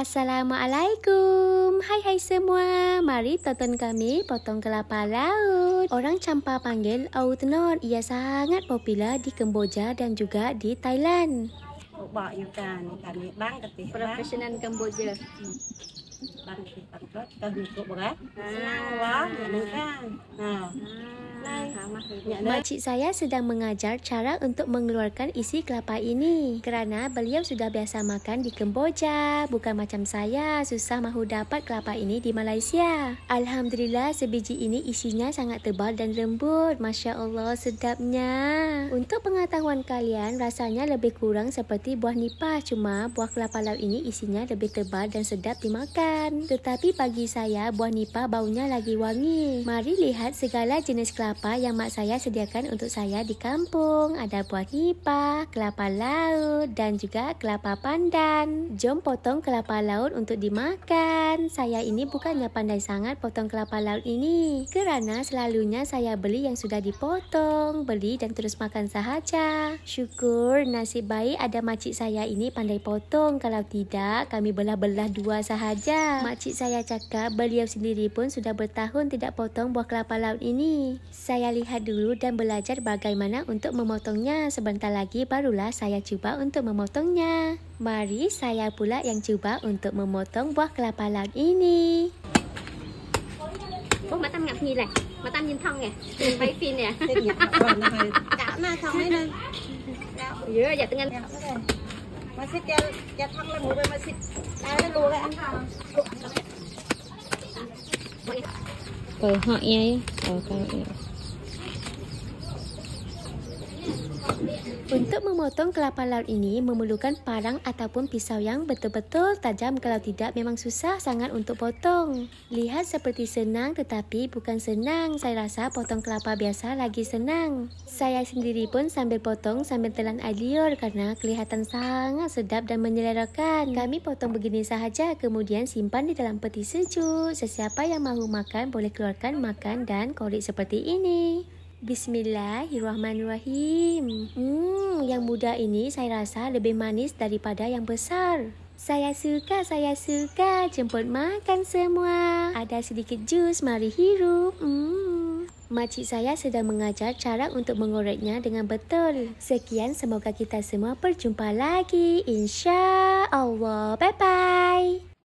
Assalamualaikum. Hai hai semua. Mari tonton kami potong kelapa laut. Orang campa panggil Autnor. Ia sangat popular di Kemboja dan juga di Thailand. Oh, Bak you Kami bang ketih. Profesional Kemboja. Hmm. Bang ketih. Kita hukuk berat. Ah. Senang wah. Kan? Ha. Ha. Ha. Hai. Hai. Makcik saya sedang mengajar cara untuk mengeluarkan isi kelapa ini kerana beliau sudah biasa makan di Kemboja. Bukan macam saya, susah mahu dapat kelapa ini di Malaysia. Alhamdulillah, sebiji ini isinya sangat tebal dan lembut. Masya Allah, sedapnya. Untuk pengetahuan kalian, rasanya lebih kurang seperti buah nipah. Cuma buah kelapa laut ini isinya lebih tebal dan sedap dimakan. Tetapi bagi saya, buah nipah baunya lagi wangi. Mari lihat segala jenis kelapa apa yang mak saya sediakan untuk saya di kampung. Ada buah nipah, kelapa laut dan juga kelapa pandan. Jom potong kelapa laut untuk dimakan. Saya ini bukannya pandai sangat potong kelapa laut ini. Kerana selalunya saya beli yang sudah dipotong. Beli dan terus makan sahaja. Syukur nasib baik ada makcik saya ini pandai potong. Kalau tidak kami belah-belah dua sahaja. Makcik saya cakap beliau sendiri pun sudah bertahun tidak potong buah kelapa laut ini saya lihat dulu dan belajar bagaimana untuk memotongnya. Sebentar lagi barulah saya cuba untuk memotongnya. Mari saya pula yang cuba untuk memotong buah kelapa laut ini. Oh, mata ngap ni lah. Mata nyin thong ya. Nyin bai fin ya. Lah. Tak nak thong eh, ni nang. Ya, ya tengah. Masih dia dia thong lah mu masih. Ai lu lah ang thong. Kau hak ya, kau ya. kau. Untuk memotong kelapa laut ini memerlukan parang ataupun pisau yang betul-betul tajam kalau tidak memang susah sangat untuk potong. Lihat seperti senang tetapi bukan senang. Saya rasa potong kelapa biasa lagi senang. Saya sendiri pun sambil potong sambil telan air liur karena kelihatan sangat sedap dan menyelerakan. Kami potong begini sahaja kemudian simpan di dalam peti sejuk. Sesiapa yang mahu makan boleh keluarkan makan dan korek seperti ini. Bismillahirrahmanirrahim. Hmm, yang muda ini saya rasa lebih manis daripada yang besar. Saya suka, saya suka. Jemput makan semua. Ada sedikit jus, mari hirup. Hmm. Makcik saya sedang mengajar cara untuk mengoreknya dengan betul. Sekian, semoga kita semua berjumpa lagi. Insya Allah. Bye-bye.